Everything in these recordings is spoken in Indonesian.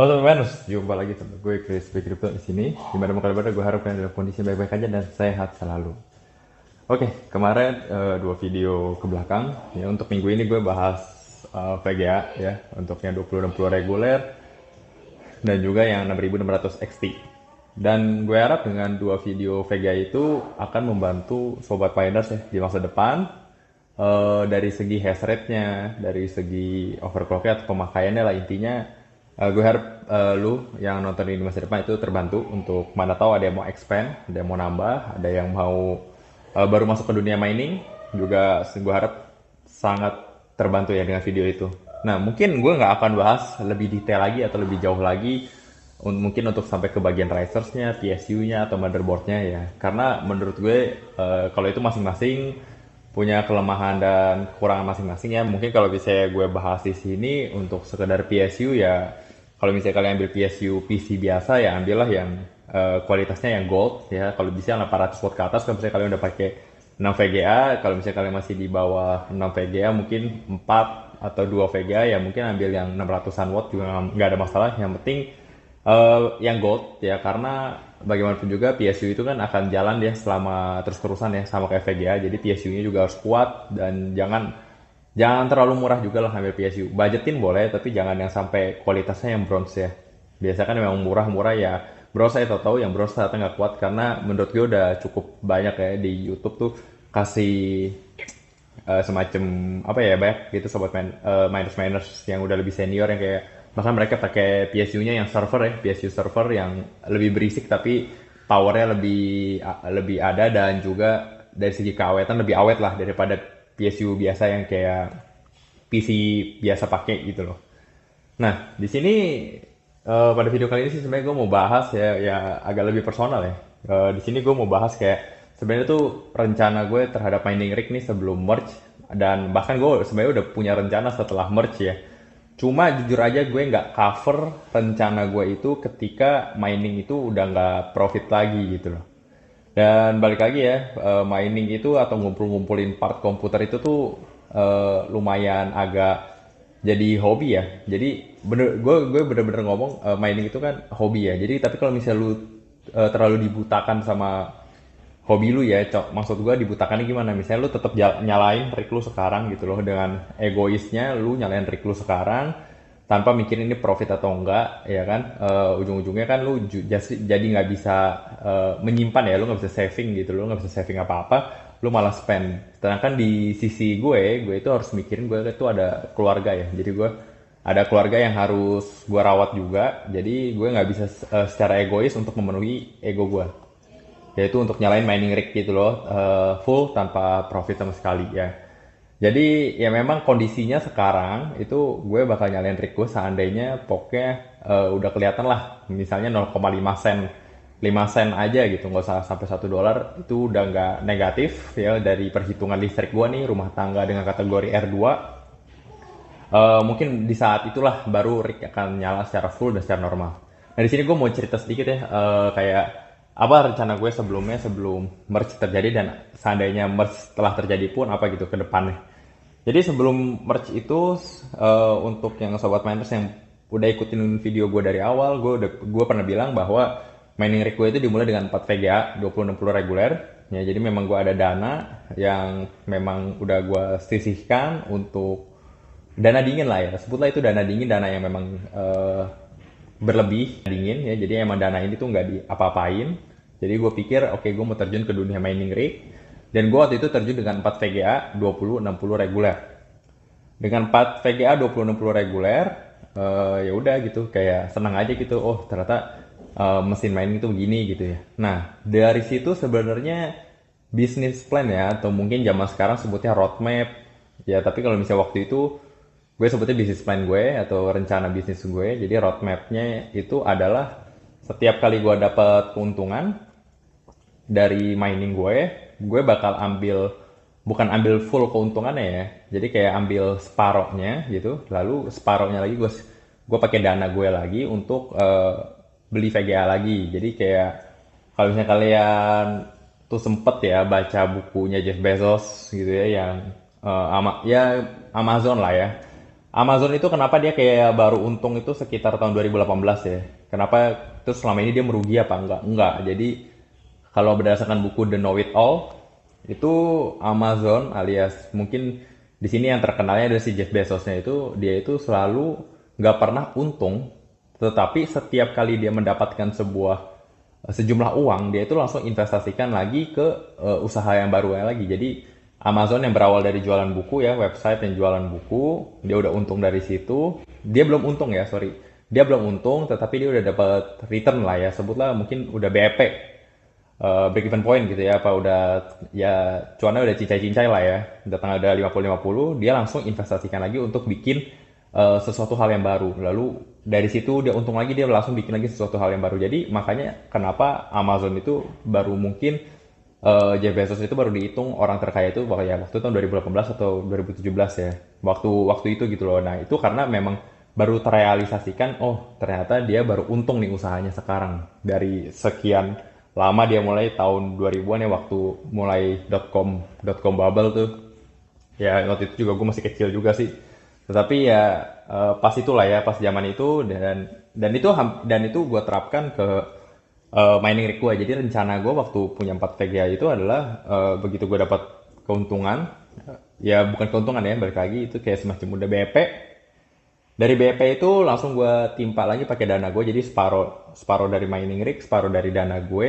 Halo teman-teman, jumpa lagi sama gue Chris Crypto di sini. Gimana mau kabar? Gue harap kalian dalam kondisi baik-baik aja dan sehat selalu. Oke, kemarin uh, dua video ke belakang ya untuk minggu ini gue bahas uh, eh, VGA ya untuk yang 2060 reguler dan juga yang 6600 XT. Dan gue harap dengan dua video VGA itu akan membantu sobat finders ya di masa depan uh, dari segi hash rate-nya, dari segi overclock-nya atau pemakaiannya lah intinya uh, eh, gue harap uh, lu yang nonton ini masa depan itu terbantu untuk mana tahu ada yang mau expand, ada yang mau nambah, ada yang mau uh, baru masuk ke dunia mining juga gue harap sangat terbantu ya dengan video itu. Nah mungkin gue nggak akan bahas lebih detail lagi atau lebih jauh lagi mungkin untuk sampai ke bagian risersnya, PSU-nya atau motherboardnya ya. Karena menurut gue uh, kalau itu masing-masing punya kelemahan dan kekurangan masing-masing ya. Mungkin kalau bisa gue bahas di sini untuk sekedar PSU ya kalau misalnya kalian ambil PSU PC biasa ya ambillah yang uh, kualitasnya yang gold ya kalau bisa 800 watt ke atas kalau misalnya kalian udah pakai 6 VGA kalau misalnya kalian masih di bawah 6 VGA mungkin 4 atau 2 VGA ya mungkin ambil yang 600an watt juga nggak ada masalah yang penting uh, yang gold ya karena bagaimanapun juga PSU itu kan akan jalan ya selama terus-terusan ya sama kayak VGA jadi PSU-nya juga harus kuat dan jangan jangan terlalu murah juga lah ngambil PSU budgetin boleh tapi jangan yang sampai kualitasnya yang bronze ya biasa kan memang murah-murah ya bronze saya tahu yang bronze ternyata nggak kuat karena menurut gue udah cukup banyak ya di YouTube tuh kasih uh, semacam apa ya banyak gitu sobat main, uh, eh, miners miners yang udah lebih senior yang kayak bahkan mereka pakai PSU-nya yang server ya PSU server yang lebih berisik tapi powernya lebih lebih ada dan juga dari segi keawetan lebih awet lah daripada PSU biasa yang kayak PC biasa pakai gitu loh. Nah, di sini uh, pada video kali ini sih sebenarnya gue mau bahas ya, ya agak lebih personal ya. Uh, di sini gue mau bahas kayak sebenarnya tuh rencana gue terhadap mining rig nih sebelum merge dan bahkan gue sebenarnya udah punya rencana setelah merge ya. Cuma jujur aja gue nggak cover rencana gue itu ketika mining itu udah nggak profit lagi gitu loh. Dan balik lagi ya, uh, mining itu atau ngumpul-ngumpulin part komputer itu tuh uh, lumayan agak jadi hobi ya. Jadi bener gue gue bener-bener ngomong uh, mining itu kan hobi ya. Jadi tapi kalau misalnya lu uh, terlalu dibutakan sama hobi lu ya, cok. Maksud gue dibutakannya gimana? Misalnya lu tetap nyalain trik lu sekarang gitu loh dengan egoisnya lu nyalain trik lu sekarang tanpa mikirin ini profit atau enggak ya kan uh, ujung-ujungnya kan lu jadi nggak bisa uh, menyimpan ya lu nggak bisa saving gitu lu nggak bisa saving apa-apa lu malah spend sedangkan di sisi gue gue itu harus mikirin gue itu ada keluarga ya jadi gue ada keluarga yang harus gue rawat juga jadi gue nggak bisa uh, secara egois untuk memenuhi ego gue yaitu untuk nyalain mining rig gitu loh uh, full tanpa profit sama sekali ya jadi ya memang kondisinya sekarang itu gue bakal nyalain Riku seandainya poke uh, udah kelihatan lah misalnya 0,5 sen 5 sen aja gitu nggak usah sampai 1 dolar itu udah nggak negatif ya dari perhitungan listrik gue nih rumah tangga dengan kategori R2 uh, eh, mungkin di saat itulah baru Rick akan nyala secara full dan secara normal. Nah di sini gue mau cerita sedikit ya uh, kayak apa rencana gue sebelumnya sebelum merch terjadi dan seandainya merch telah terjadi pun apa gitu ke depannya. Jadi sebelum merch itu uh, untuk yang sobat miners yang udah ikutin video gue dari awal, gue udah gue pernah bilang bahwa mining rig gue itu dimulai dengan 4 VGA 2060 reguler. Ya, jadi memang gue ada dana yang memang udah gue sisihkan untuk dana dingin lah ya. Sebutlah itu dana dingin, dana yang memang uh, berlebih dingin ya. Jadi emang dana ini tuh nggak diapa-apain jadi gue pikir, oke okay, gue mau terjun ke dunia mining rig. Dan gue waktu itu terjun dengan 4 VGA 20-60 reguler. Dengan 4 VGA 20-60 reguler, uh, ya udah gitu kayak senang aja gitu. Oh ternyata uh, mesin mining itu begini gitu ya. Nah dari situ sebenarnya bisnis plan ya atau mungkin zaman sekarang sebutnya roadmap ya tapi kalau misalnya waktu itu gue sebutnya bisnis plan gue atau rencana bisnis gue jadi roadmapnya itu adalah setiap kali gue dapat keuntungan dari mining gue, gue bakal ambil bukan ambil full keuntungannya ya. Jadi kayak ambil separohnya gitu, lalu separohnya lagi gue gue pakai dana gue lagi untuk uh, beli VGA lagi. Jadi kayak kalau misalnya kalian tuh sempet ya baca bukunya Jeff Bezos gitu ya yang uh, ama ya Amazon lah ya. Amazon itu kenapa dia kayak baru untung itu sekitar tahun 2018 ya? Kenapa terus selama ini dia merugi apa enggak? Enggak. Jadi kalau berdasarkan buku The Know It All itu Amazon alias mungkin di sini yang terkenalnya dari si Jeff Bezosnya itu dia itu selalu nggak pernah untung tetapi setiap kali dia mendapatkan sebuah eh, sejumlah uang dia itu langsung investasikan lagi ke uh, usaha yang baru lagi jadi Amazon yang berawal dari jualan buku ya website yang jualan buku dia udah untung dari situ dia belum untung ya sorry dia belum untung tetapi dia udah dapat return lah ya sebutlah mungkin udah BEP uh, break even point gitu ya apa udah ya cuannya udah cincai-cincai lah ya datang ada 50-50 dia langsung investasikan lagi untuk bikin uh, sesuatu hal yang baru lalu dari situ dia untung lagi dia langsung bikin lagi sesuatu hal yang baru jadi makanya kenapa Amazon itu baru mungkin uh, Jeff Bezos itu baru dihitung orang terkaya itu ya, waktu tahun 2018 atau 2017 ya waktu waktu itu gitu loh nah itu karena memang baru terrealisasikan oh ternyata dia baru untung nih usahanya sekarang dari sekian lama dia mulai tahun 2000-an ya waktu mulai .com .com bubble tuh. Ya waktu itu juga gue masih kecil juga sih. Tetapi ya uh, pas itulah ya pas zaman itu dan dan itu dan itu gue terapkan ke uh, mining rig gue. Jadi rencana gue waktu punya 4 VGA itu adalah uh, begitu gue dapat keuntungan ya bukan keuntungan ya balik lagi itu kayak semacam udah BP e dari BP itu langsung gue timpa lagi pakai dana gue jadi separo separo dari mining rig separo dari dana gue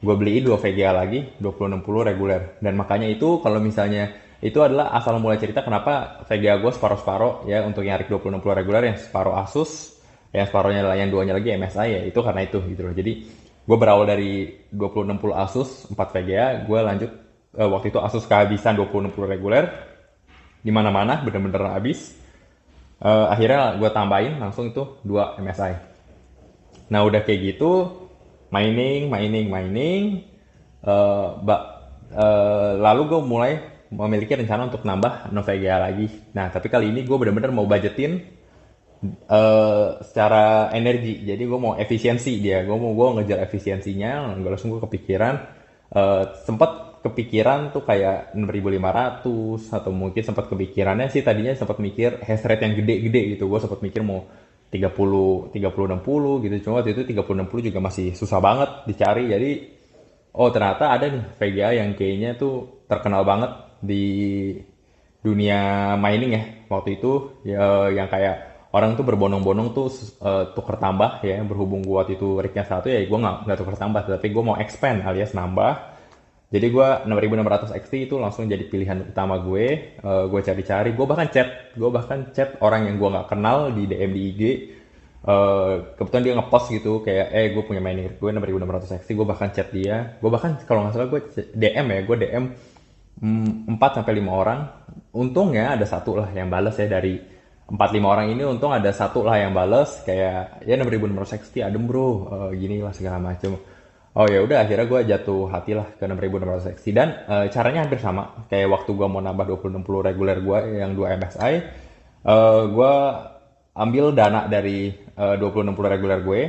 gue beli dua VGA lagi 2060 reguler dan makanya itu kalau misalnya itu adalah asal mulai cerita kenapa VGA gue separo separo ya untuk yang rig 2060 reguler yang separo Asus yang lah yang duanya lagi MSI ya itu karena itu gitu loh jadi gue berawal dari 2060 Asus 4 VGA gue lanjut eh, waktu itu Asus kehabisan 2060 reguler di mana-mana bener-bener habis uh, akhirnya gue tambahin langsung itu 2 MSI nah udah kayak gitu mining mining mining uh, eh, bak, uh, eh, lalu gue mulai memiliki rencana untuk nambah Novega lagi nah tapi kali ini gue bener-bener mau budgetin uh, secara energi jadi gue mau efisiensi dia gue mau gue ngejar efisiensinya gue langsung gue kepikiran uh, sempet kepikiran tuh kayak 6500 atau mungkin sempat kepikirannya sih tadinya sempat mikir hash rate yang gede-gede gitu. Gue sempat mikir mau 30 30 60 gitu. Cuma waktu itu 30 60 juga masih susah banget dicari. Jadi oh ternyata ada nih VGA yang kayaknya tuh terkenal banget di dunia mining ya. Waktu itu ya, yang kayak orang tuh berbonong-bonong tuh uh, eh, tuker tambah ya berhubung gue waktu itu rignya satu ya gue nggak nggak tuker tambah tapi gue mau expand alias nambah jadi gue 6600 XT itu langsung jadi pilihan utama gue. Uh, eh, gue cari-cari, gue bahkan chat, gue bahkan chat orang yang gue nggak kenal di DM di IG. Uh, eh, kebetulan dia ngepost gitu kayak eh gue punya mining rig gue 6600 XT gue bahkan chat dia gue bahkan kalau nggak salah gue DM ya gue DM mm, empat 4 sampai lima orang Untung ya ada satu lah yang balas ya dari 4 5 orang ini untung ada satu lah yang balas kayak ya 6600 XT adem bro uh, gini lah segala macam oh ya udah akhirnya gue jatuh hati lah ke 6600 XT dan e, caranya hampir sama kayak waktu gue mau nambah 2060 reguler gue yang 2 MSI e, eh, gue ambil dana dari eh, uh, 2060 reguler gue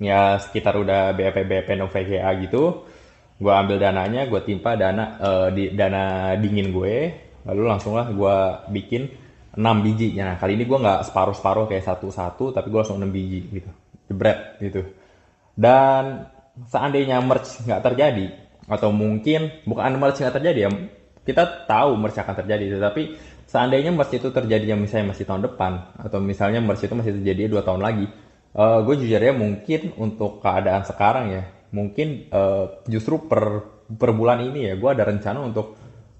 ya sekitar udah BEP BEP no VGA gitu gue ambil dananya gue timpa dana e, di dana dingin gue lalu langsung lah gue bikin 6 biji nah kali ini gue nggak separuh separuh kayak satu satu tapi gue langsung 6 biji gitu jebret gitu dan seandainya merge nggak terjadi atau mungkin bukan merge nggak terjadi ya kita tahu merge akan terjadi tetapi seandainya merge itu terjadi yang misalnya masih tahun depan atau misalnya merge itu masih terjadi dua tahun lagi uh, gue ya mungkin untuk keadaan sekarang ya mungkin uh, justru per per bulan ini ya gue ada rencana untuk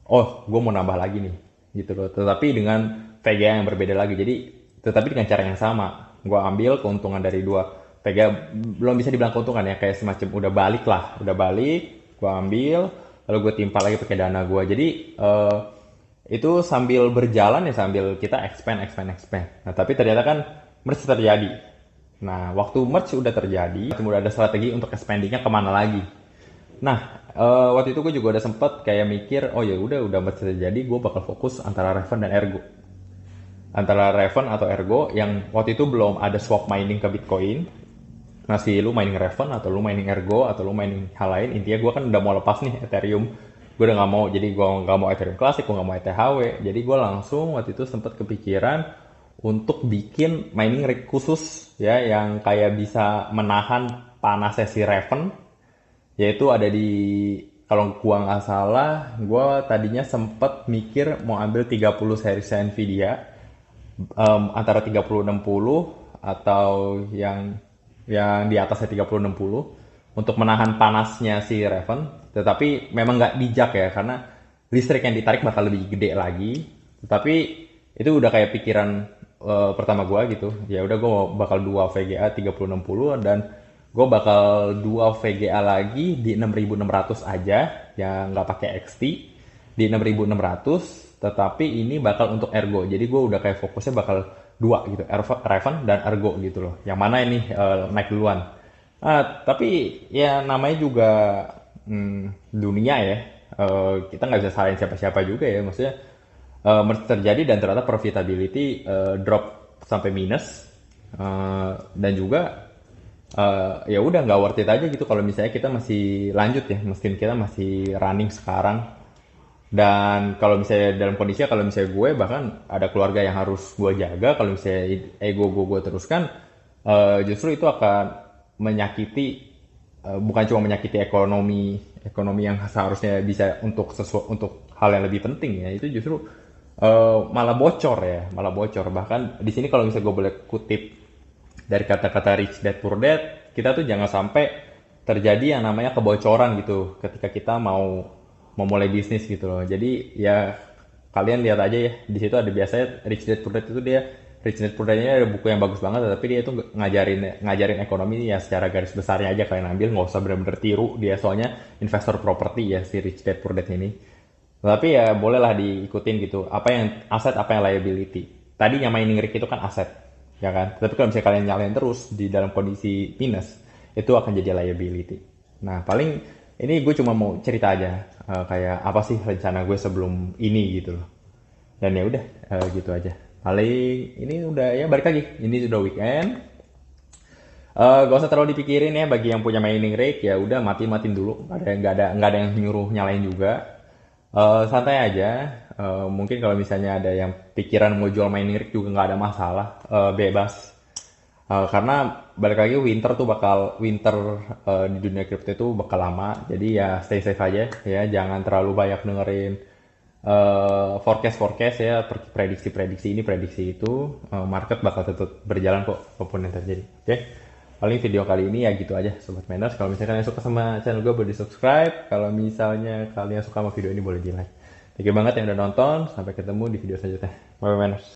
oh gue mau nambah lagi nih gitu loh tetapi dengan VGA yang berbeda lagi jadi tetapi dengan cara yang sama gue ambil keuntungan dari dua tega belum bisa dibilang keuntungan ya kayak semacam udah balik lah udah balik gue ambil lalu gue timpal lagi pakai dana gue jadi uh, itu sambil berjalan ya sambil kita expand expand expand nah tapi ternyata kan merch terjadi nah waktu merch udah terjadi kemudian ada strategi untuk expandingnya kemana lagi nah uh, waktu itu gue juga udah sempet kayak mikir oh ya udah udah merch terjadi gue bakal fokus antara Raven dan Ergo antara Raven atau Ergo yang waktu itu belum ada swap mining ke Bitcoin masih lu mining Raven atau lu mining Ergo atau lu mining hal lain intinya gue kan udah mau lepas nih Ethereum gue udah nggak mau jadi gue nggak mau Ethereum klasik gue nggak mau ETHW jadi gue langsung waktu itu sempat kepikiran untuk bikin mining rig khusus ya yang kayak bisa menahan panasnya si Raven yaitu ada di kalau gua nggak salah gue tadinya sempat mikir mau ambil 30 seri Nvidia um, antara 3060 atau yang yang di atasnya 30-60 untuk menahan panasnya si Raven. Tetapi memang nggak bijak ya karena listrik yang ditarik bakal lebih gede lagi. Tetapi itu udah kayak pikiran uh, pertama gue gitu. Ya udah gue bakal dua VGA 30-60 dan gue bakal dua VGA lagi di 6600 aja yang nggak pakai XT di 6600 tetapi ini bakal untuk ergo jadi gue udah kayak fokusnya bakal dua gitu Raven dan Ergo gitu loh yang mana ini uh, naik duluan nah, tapi ya namanya juga hmm, dunia ya uh, kita nggak bisa salahin siapa-siapa juga ya maksudnya uh, terjadi dan ternyata profitability uh, drop sampai minus uh, dan juga uh, ya udah nggak worth it aja gitu kalau misalnya kita masih lanjut ya mesin kita masih running sekarang dan kalau misalnya dalam kondisi kalau misalnya gue bahkan ada keluarga yang harus gue jaga kalau misalnya ego gue gue teruskan uh, justru itu akan menyakiti uh, bukan cuma menyakiti ekonomi ekonomi yang seharusnya bisa untuk sesuatu untuk hal yang lebih penting ya itu justru uh, malah bocor ya malah bocor bahkan di sini kalau misalnya gue boleh kutip dari kata-kata rich dad poor dad kita tuh jangan sampai terjadi yang namanya kebocoran gitu ketika kita mau memulai bisnis gitu loh. Jadi ya kalian lihat aja ya di situ ada biasanya Rich Dad Poor Dad itu dia Rich Dad Poor dadnya ada buku yang bagus banget tapi dia itu ngajarin ngajarin ekonomi ya secara garis besarnya aja kalian ambil nggak usah benar-benar tiru dia soalnya investor properti ya si Rich Dad Poor Dad ini. Tapi ya bolehlah diikutin gitu. Apa yang aset, apa yang liability. Tadi nyamain Ingrik itu kan aset, ya kan? Tapi kalau misalnya kalian nyalain terus di dalam kondisi minus, itu akan jadi liability. Nah, paling ini gue cuma mau cerita aja uh, kayak apa sih rencana gue sebelum ini gitu loh dan ya udah uh, gitu aja paling ini udah ya balik lagi ini sudah weekend uh, gak usah terlalu dipikirin ya bagi yang punya mining rig ya udah mati matiin dulu nggak ada nggak ada nggak ada yang nyuruh nyalain juga uh, santai aja uh, mungkin kalau misalnya ada yang pikiran mau jual mining rig juga nggak ada masalah uh, bebas Eh, karena balik lagi winter tuh bakal winter uh, di dunia kripto itu bakal lama jadi ya stay safe aja ya jangan terlalu banyak dengerin uh, eh, forecast forecast ya prediksi prediksi ini prediksi itu uh, market bakal tetap berjalan kok apapun yang terjadi oke okay? paling video kali ini ya gitu aja sobat miners kalau misalnya kalian suka sama channel gue boleh di subscribe kalau misalnya kalian suka sama video ini boleh di like thank you banget yang udah nonton sampai ketemu di video selanjutnya bye miners